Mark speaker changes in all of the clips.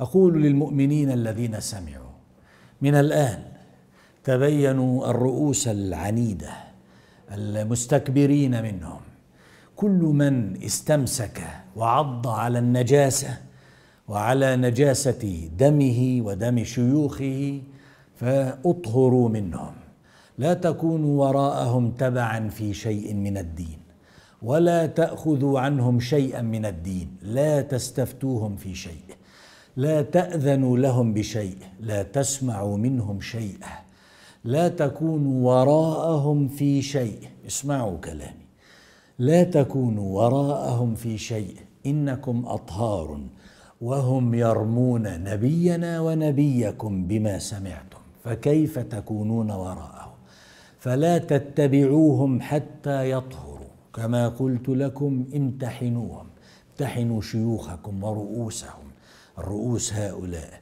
Speaker 1: أقول للمؤمنين الذين سمعوا من الآن تبينوا الرؤوس العنيدة المستكبرين منهم كل من استمسك وعض على النجاسة وعلى نجاسة دمه ودم شيوخه فأطهروا منهم لا تكونوا وراءهم تبعا في شيء من الدين ولا تأخذوا عنهم شيئا من الدين لا تستفتوهم في شيء لا تأذنوا لهم بشيء لا تسمعوا منهم شيئا لا تكونوا وراءهم في شيء اسمعوا كلامي لا تكونوا وراءهم في شيء إنكم أطهار وهم يرمون نبينا ونبيكم بما سمعتم فكيف تكونون وراءهم فلا تتبعوهم حتى يطهروا كما قلت لكم امتحنوهم امتحنوا شيوخكم ورؤوسهم رؤوس هؤلاء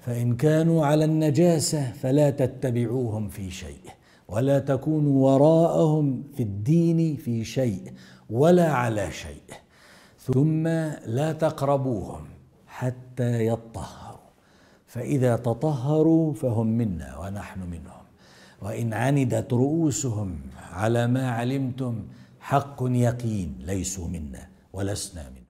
Speaker 1: فإن كانوا على النجاسة فلا تتبعوهم في شيء ولا تكونوا وراءهم في الدين في شيء ولا على شيء ثم لا تقربوهم حتى يطهروا فإذا تطهروا فهم منا ونحن منهم وإن عندت رؤوسهم على ما علمتم حق يقين ليسوا منا ولسنا منا